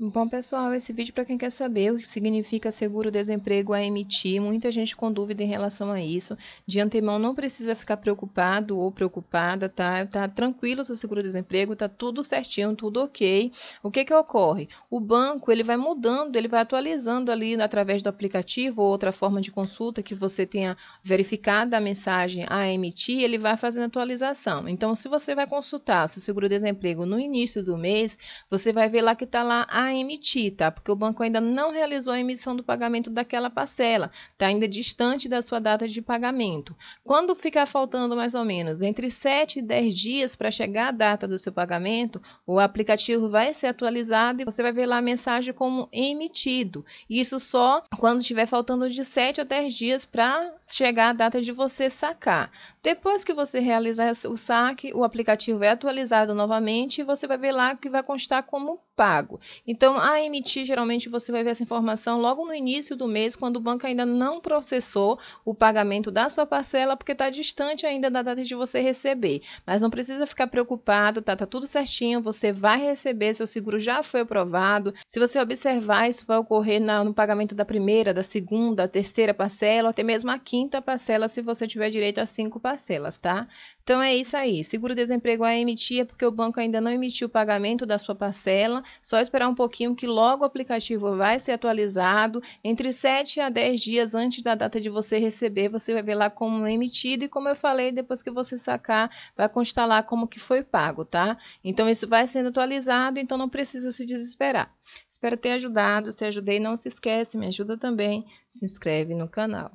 Bom, pessoal, esse vídeo é para quem quer saber o que significa seguro-desemprego AMT. muita gente com dúvida em relação a isso. De antemão, não precisa ficar preocupado ou preocupada, tá? Tá tranquilo seu seguro-desemprego, tá tudo certinho, tudo ok. O que que ocorre? O banco, ele vai mudando, ele vai atualizando ali através do aplicativo ou outra forma de consulta que você tenha verificado a mensagem AMT, ele vai fazendo atualização. Então, se você vai consultar seu seguro-desemprego no início do mês, você vai ver lá que tá lá a emitir, tá? Porque o banco ainda não realizou a emissão do pagamento daquela parcela, tá ainda distante da sua data de pagamento. Quando ficar faltando mais ou menos entre 7 e 10 dias para chegar a data do seu pagamento, o aplicativo vai ser atualizado e você vai ver lá a mensagem como emitido. Isso só quando estiver faltando de 7 a 10 dias para chegar a data de você sacar. Depois que você realizar o saque, o aplicativo é atualizado novamente e você vai ver lá que vai constar como pago. Então, então, a emitir, geralmente, você vai ver essa informação logo no início do mês, quando o banco ainda não processou o pagamento da sua parcela, porque está distante ainda da data de você receber. Mas não precisa ficar preocupado, tá? Tá tudo certinho, você vai receber, seu seguro já foi aprovado. Se você observar, isso vai ocorrer na, no pagamento da primeira, da segunda, da terceira parcela, até mesmo a quinta parcela, se você tiver direito a cinco parcelas, tá? Então é isso aí. Seguro-desemprego a emitir é porque o banco ainda não emitiu o pagamento da sua parcela, só esperar um pouco pouquinho que logo o aplicativo vai ser atualizado. Entre 7 a 10 dias antes da data de você receber, você vai ver lá como é emitido e como eu falei, depois que você sacar, vai constar lá como que foi pago, tá? Então isso vai sendo atualizado, então não precisa se desesperar. Espero ter ajudado, se ajudei, não se esquece, me ajuda também, se inscreve no canal.